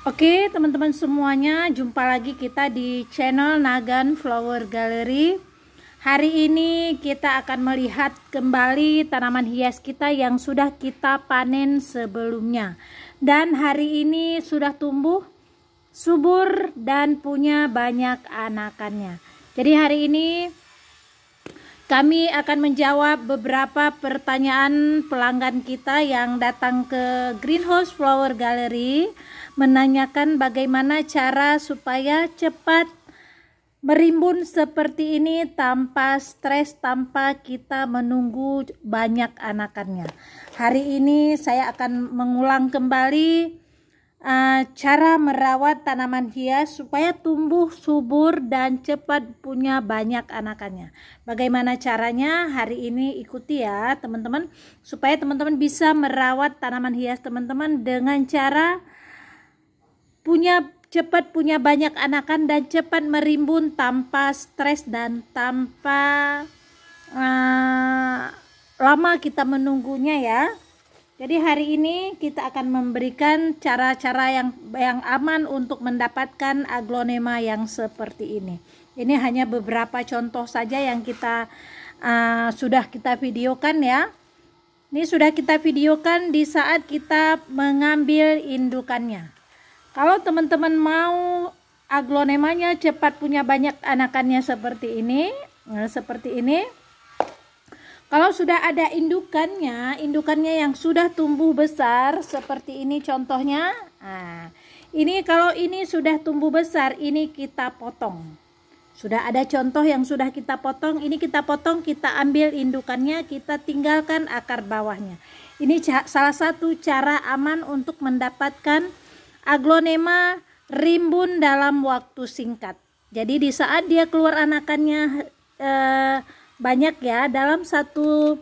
Oke teman-teman semuanya jumpa lagi kita di channel Nagan Flower Gallery Hari ini kita akan melihat kembali tanaman hias kita yang sudah kita panen sebelumnya Dan hari ini sudah tumbuh, subur dan punya banyak anakannya Jadi hari ini kami akan menjawab beberapa pertanyaan pelanggan kita yang datang ke Greenhouse Flower Gallery menanyakan bagaimana cara supaya cepat merimbun seperti ini tanpa stres, tanpa kita menunggu banyak anakannya. Hari ini saya akan mengulang kembali Eh, cara merawat tanaman hias supaya tumbuh subur dan cepat punya banyak anakannya. Bagaimana caranya? Hari ini ikuti ya, teman-teman, supaya teman-teman bisa merawat tanaman hias teman-teman dengan cara punya cepat punya banyak anakan dan cepat merimbun tanpa stres dan tanpa uh, lama kita menunggunya ya. Jadi hari ini kita akan memberikan cara-cara yang yang aman untuk mendapatkan aglonema yang seperti ini. Ini hanya beberapa contoh saja yang kita uh, sudah kita videokan ya. Ini sudah kita videokan di saat kita mengambil indukannya. Kalau teman-teman mau aglonemanya cepat punya banyak anakannya seperti ini, nah, seperti ini kalau sudah ada indukannya, indukannya yang sudah tumbuh besar seperti ini contohnya. Nah, ini kalau ini sudah tumbuh besar, ini kita potong. Sudah ada contoh yang sudah kita potong, ini kita potong, kita ambil indukannya, kita tinggalkan akar bawahnya. Ini salah satu cara aman untuk mendapatkan aglonema rimbun dalam waktu singkat. Jadi di saat dia keluar anakannya eh, banyak ya dalam satu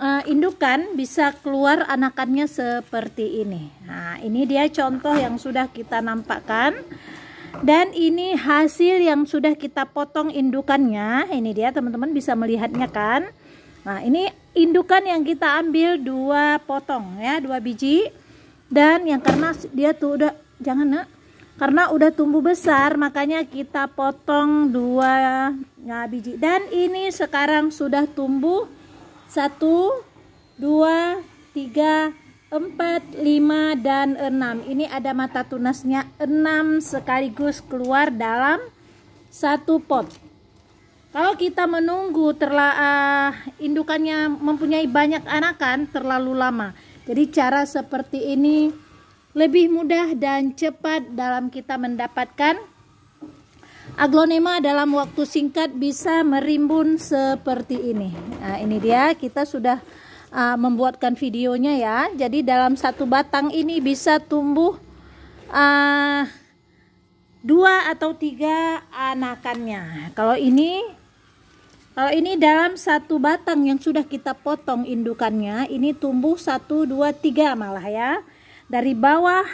uh, indukan bisa keluar anakannya seperti ini nah ini dia contoh yang sudah kita nampakkan dan ini hasil yang sudah kita potong indukannya ini dia teman-teman bisa melihatnya kan nah ini indukan yang kita ambil dua potong ya dua biji dan yang karena dia tuh udah jangan nak karena udah tumbuh besar makanya kita potong dua ya, biji dan ini sekarang sudah tumbuh satu dua tiga empat lima dan enam ini ada mata tunasnya enam sekaligus keluar dalam satu pot kalau kita menunggu terla, eh, indukannya mempunyai banyak anakan terlalu lama jadi cara seperti ini lebih mudah dan cepat dalam kita mendapatkan aglonema dalam waktu singkat bisa merimbun seperti ini. Nah, ini dia kita sudah uh, membuatkan videonya ya. Jadi dalam satu batang ini bisa tumbuh uh, dua atau tiga anakannya. Kalau ini kalau ini dalam satu batang yang sudah kita potong indukannya, ini tumbuh satu, dua, tiga malah ya dari bawah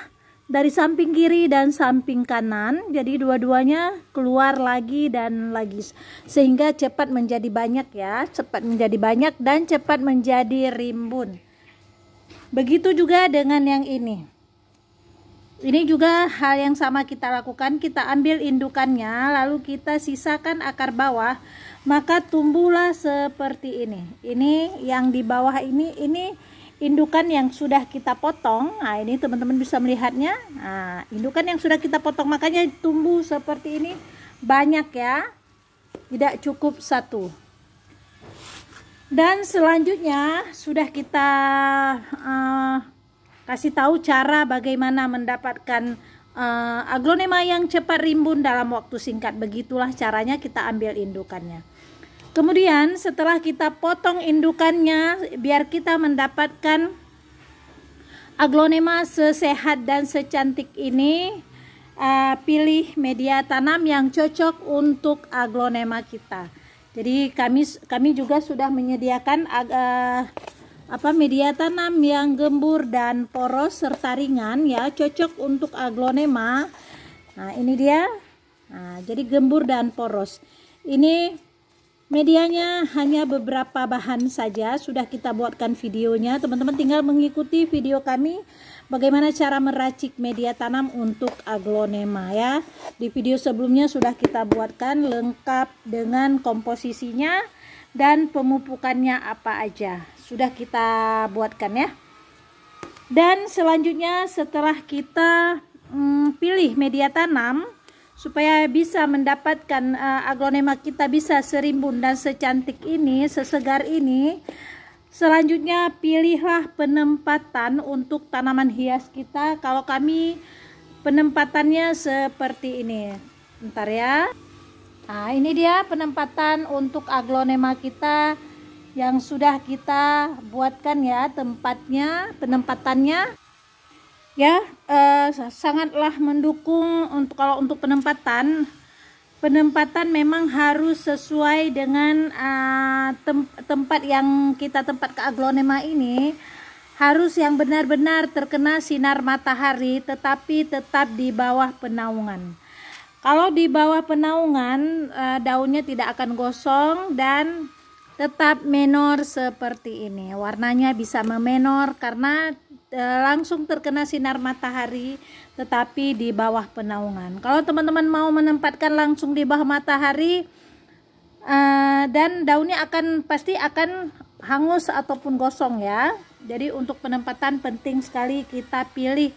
dari samping kiri dan samping kanan jadi dua-duanya keluar lagi dan lagi sehingga cepat menjadi banyak ya cepat menjadi banyak dan cepat menjadi rimbun begitu juga dengan yang ini ini juga hal yang sama kita lakukan kita ambil indukannya lalu kita sisakan akar bawah maka tumbuhlah seperti ini ini yang di bawah ini ini indukan yang sudah kita potong nah ini teman-teman bisa melihatnya nah, indukan yang sudah kita potong makanya tumbuh seperti ini banyak ya tidak cukup satu dan selanjutnya sudah kita uh, kasih tahu cara bagaimana mendapatkan uh, aglonema yang cepat rimbun dalam waktu singkat begitulah caranya kita ambil indukannya Kemudian setelah kita potong indukannya biar kita mendapatkan aglonema sesehat dan secantik ini uh, pilih media tanam yang cocok untuk aglonema kita. Jadi kami kami juga sudah menyediakan uh, apa media tanam yang gembur dan poros serta ringan ya cocok untuk aglonema. Nah, ini dia. Nah, jadi gembur dan poros. Ini Medianya hanya beberapa bahan saja, sudah kita buatkan videonya. Teman-teman tinggal mengikuti video kami bagaimana cara meracik media tanam untuk aglonema ya. Di video sebelumnya sudah kita buatkan lengkap dengan komposisinya dan pemupukannya apa aja. Sudah kita buatkan ya. Dan selanjutnya setelah kita hmm, pilih media tanam, supaya bisa mendapatkan uh, aglonema kita bisa serimbun dan secantik ini, sesegar ini. Selanjutnya pilihlah penempatan untuk tanaman hias kita. Kalau kami penempatannya seperti ini. Ntar ya. Nah, ini dia penempatan untuk aglonema kita yang sudah kita buatkan ya tempatnya, penempatannya ya eh, sangatlah mendukung untuk kalau untuk penempatan penempatan memang harus sesuai dengan eh, tem tempat yang kita tempat ke aglonema ini harus yang benar-benar terkena sinar matahari tetapi tetap di bawah penaungan kalau di bawah penaungan eh, daunnya tidak akan gosong dan tetap menor seperti ini warnanya bisa memenor karena Eh, langsung terkena sinar matahari tetapi di bawah penaungan. Kalau teman-teman mau menempatkan langsung di bawah matahari eh, dan daunnya akan pasti akan hangus ataupun gosong ya. Jadi untuk penempatan penting sekali kita pilih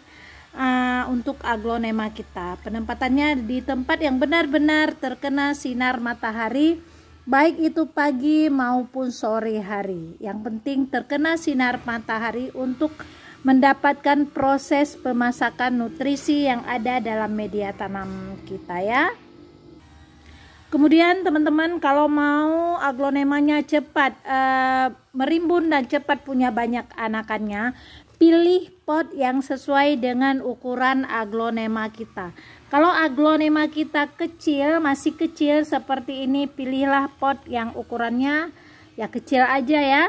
uh, untuk aglonema kita. Penempatannya di tempat yang benar-benar terkena sinar matahari baik itu pagi maupun sore hari. Yang penting terkena sinar matahari untuk mendapatkan proses pemasakan nutrisi yang ada dalam media tanam kita ya. Kemudian teman-teman kalau mau aglonemanya cepat e, merimbun dan cepat punya banyak anakannya, pilih pot yang sesuai dengan ukuran aglonema kita. Kalau aglonema kita kecil, masih kecil seperti ini, pilihlah pot yang ukurannya ya kecil aja ya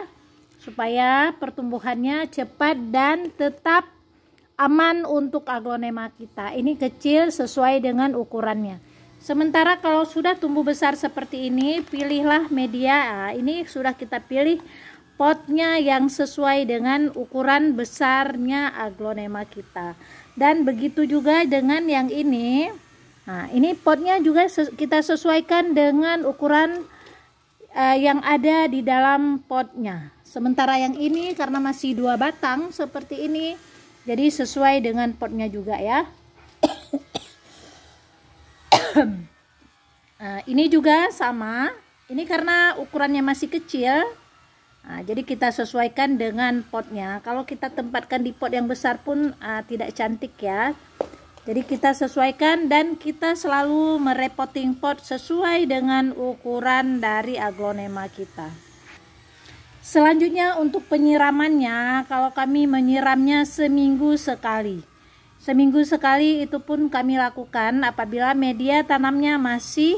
supaya pertumbuhannya cepat dan tetap aman untuk aglonema kita. Ini kecil sesuai dengan ukurannya. Sementara kalau sudah tumbuh besar seperti ini, pilihlah media. Ah, ini sudah kita pilih potnya yang sesuai dengan ukuran besarnya aglonema kita. Dan begitu juga dengan yang ini. Nah, ini potnya juga kita sesuaikan dengan ukuran eh, yang ada di dalam potnya sementara yang ini karena masih dua batang seperti ini jadi sesuai dengan potnya juga ya nah, ini juga sama ini karena ukurannya masih kecil nah, jadi kita sesuaikan dengan potnya kalau kita tempatkan di pot yang besar pun uh, tidak cantik ya jadi kita sesuaikan dan kita selalu merepotting pot sesuai dengan ukuran dari aglonema kita Selanjutnya untuk penyiramannya, kalau kami menyiramnya seminggu sekali. Seminggu sekali itu pun kami lakukan apabila media tanamnya masih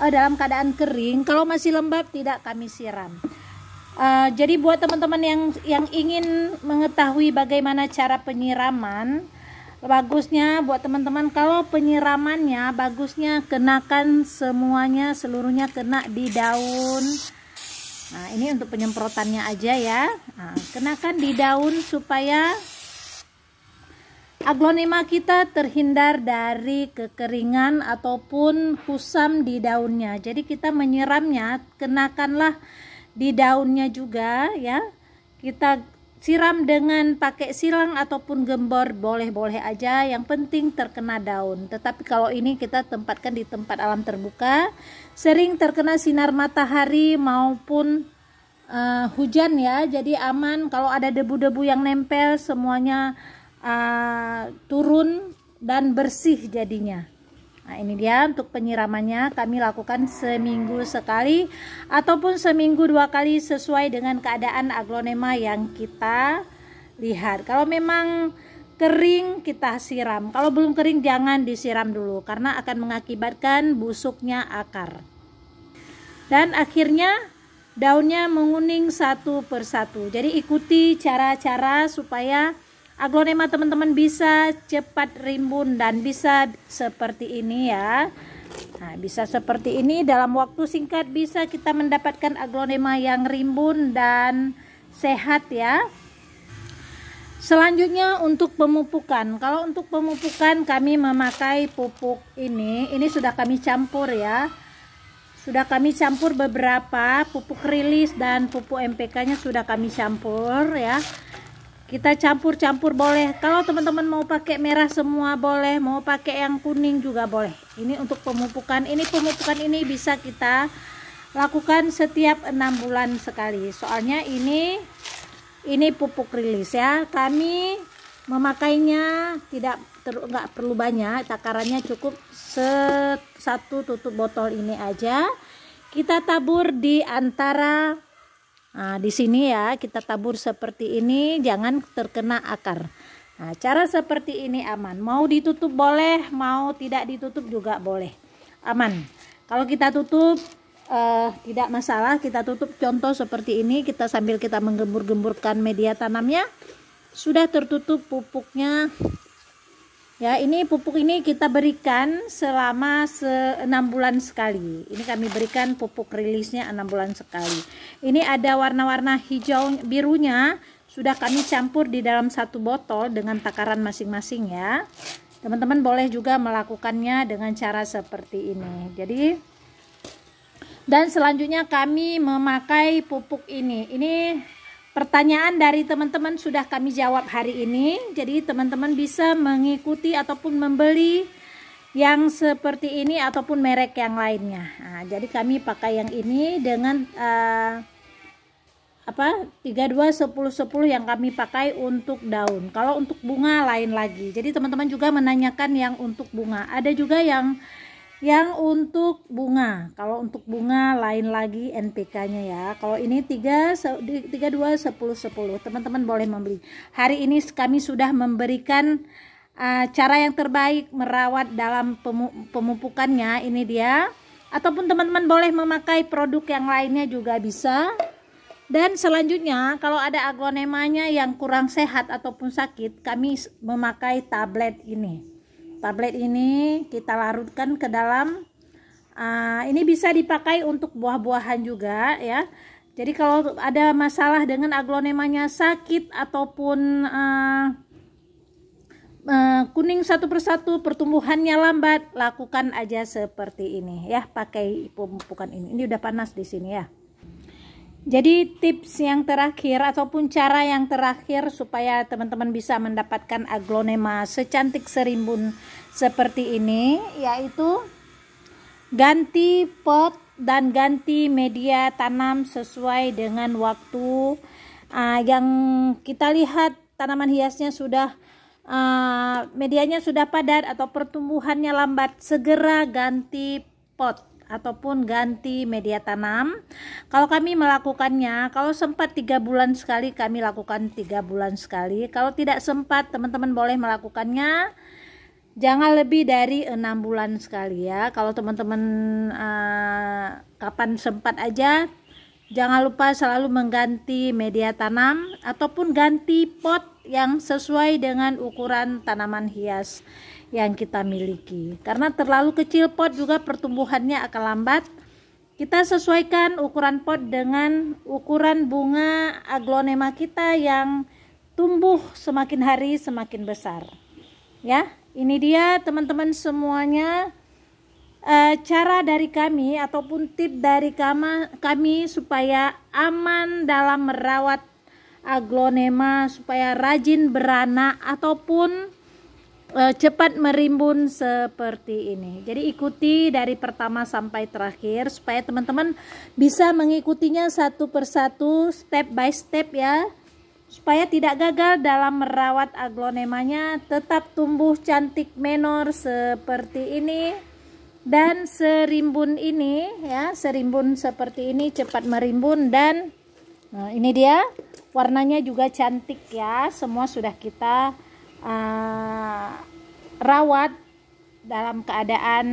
eh, dalam keadaan kering. Kalau masih lembab tidak kami siram. Uh, jadi buat teman-teman yang yang ingin mengetahui bagaimana cara penyiraman, bagusnya buat teman-teman kalau penyiramannya bagusnya kenakan semuanya seluruhnya kena di daun Nah, ini untuk penyemprotannya aja ya. Nah, kenakan di daun supaya aglonema kita terhindar dari kekeringan ataupun kusam di daunnya. Jadi kita menyiramnya kenakanlah di daunnya juga ya. Kita siram dengan pakai silang ataupun gembor boleh-boleh aja yang penting terkena daun tetapi kalau ini kita tempatkan di tempat alam terbuka sering terkena sinar matahari maupun uh, hujan ya jadi aman kalau ada debu-debu yang nempel semuanya uh, turun dan bersih jadinya Nah, ini dia untuk penyiramannya kami lakukan seminggu sekali ataupun seminggu dua kali sesuai dengan keadaan aglonema yang kita lihat. Kalau memang kering kita siram. Kalau belum kering jangan disiram dulu karena akan mengakibatkan busuknya akar. Dan akhirnya daunnya menguning satu persatu. Jadi ikuti cara-cara supaya aglonema teman-teman bisa cepat rimbun dan bisa seperti ini ya Nah, bisa seperti ini dalam waktu singkat bisa kita mendapatkan aglonema yang rimbun dan sehat ya. Selanjutnya untuk pemupukan. Kalau untuk pemupukan kami memakai pupuk ini. Ini sudah kami campur ya. Sudah kami campur beberapa pupuk rilis dan pupuk MPK-nya sudah kami campur ya kita campur-campur boleh kalau teman-teman mau pakai merah semua boleh mau pakai yang kuning juga boleh ini untuk pemupukan ini pemupukan ini bisa kita lakukan setiap enam bulan sekali soalnya ini ini pupuk rilis ya kami memakainya tidak enggak perlu banyak takarannya cukup satu tutup botol ini aja kita tabur di antara Nah, di sini ya kita tabur seperti ini jangan terkena akar. Nah, cara seperti ini aman. Mau ditutup boleh, mau tidak ditutup juga boleh. Aman. Kalau kita tutup eh, tidak masalah, kita tutup contoh seperti ini kita sambil kita menggembur-gemburkan media tanamnya sudah tertutup pupuknya Ya, ini pupuk ini kita berikan selama enam bulan sekali. Ini kami berikan pupuk rilisnya enam bulan sekali. Ini ada warna-warna hijau birunya sudah kami campur di dalam satu botol dengan takaran masing-masing ya. Teman-teman boleh juga melakukannya dengan cara seperti ini. Jadi dan selanjutnya kami memakai pupuk ini. Ini Pertanyaan dari teman-teman sudah kami jawab hari ini. Jadi teman-teman bisa mengikuti ataupun membeli yang seperti ini ataupun merek yang lainnya. Nah, jadi kami pakai yang ini dengan uh, apa 32 10 10 yang kami pakai untuk daun. Kalau untuk bunga lain lagi. Jadi teman-teman juga menanyakan yang untuk bunga. Ada juga yang yang untuk bunga kalau untuk bunga lain lagi NPK nya ya kalau ini 3 2 10 10 teman-teman boleh membeli hari ini kami sudah memberikan uh, cara yang terbaik merawat dalam pemupukannya ini dia ataupun teman-teman boleh memakai produk yang lainnya juga bisa dan selanjutnya, kalau ada aglonemanya yang kurang sehat ataupun sakit, kami memakai tablet ini. Tablet ini kita larutkan ke dalam uh, ini bisa dipakai untuk buah-buahan juga ya. Jadi kalau ada masalah dengan aglonemanya sakit ataupun uh, uh, kuning satu persatu pertumbuhannya lambat, lakukan aja seperti ini ya, pakai pemupukan ini. Ini udah panas di sini ya. Jadi tips yang terakhir ataupun cara yang terakhir supaya teman-teman bisa mendapatkan aglonema secantik serimbun seperti ini yaitu ganti pot dan ganti media tanam sesuai dengan waktu uh, yang kita lihat tanaman hiasnya sudah uh, medianya sudah padat atau pertumbuhannya lambat segera ganti pot ataupun ganti media tanam. Kalau kami melakukannya, kalau sempat tiga bulan sekali kami lakukan tiga bulan sekali. Kalau tidak sempat, teman-teman boleh melakukannya. Jangan lebih dari enam bulan sekali ya. Kalau teman-teman uh, kapan sempat aja, jangan lupa selalu mengganti media tanam ataupun ganti pot yang sesuai dengan ukuran tanaman hias yang kita miliki. Karena terlalu kecil pot juga pertumbuhannya akan lambat. Kita sesuaikan ukuran pot dengan ukuran bunga aglonema kita yang tumbuh semakin hari semakin besar. Ya, ini dia teman-teman semuanya e, cara dari kami ataupun tip dari kama, kami supaya aman dalam merawat aglonema supaya rajin beranak ataupun Eh, cepat merimbun seperti ini. Jadi ikuti dari pertama sampai terakhir supaya teman-teman bisa mengikutinya satu persatu step by step ya. Supaya tidak gagal dalam merawat aglonemanya tetap tumbuh cantik menor seperti ini. Dan serimbun ini ya, serimbun seperti ini cepat merimbun dan nah ini dia warnanya juga cantik ya. Semua sudah kita uh, rawat dalam keadaan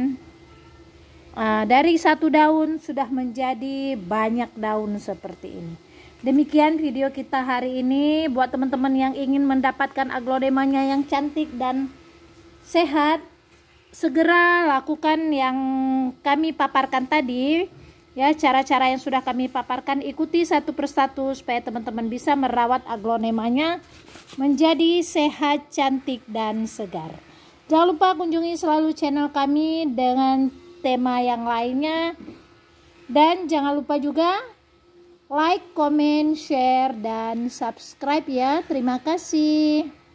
uh, dari satu daun sudah menjadi banyak daun seperti ini. Demikian video kita hari ini buat teman-teman yang ingin mendapatkan aglodemanya yang cantik dan sehat segera lakukan yang kami paparkan tadi Ya, cara-cara yang sudah kami paparkan ikuti satu persatu supaya teman-teman bisa merawat aglonemanya menjadi sehat, cantik, dan segar. Jangan lupa kunjungi selalu channel kami dengan tema yang lainnya. Dan jangan lupa juga like, comment, share, dan subscribe ya. Terima kasih.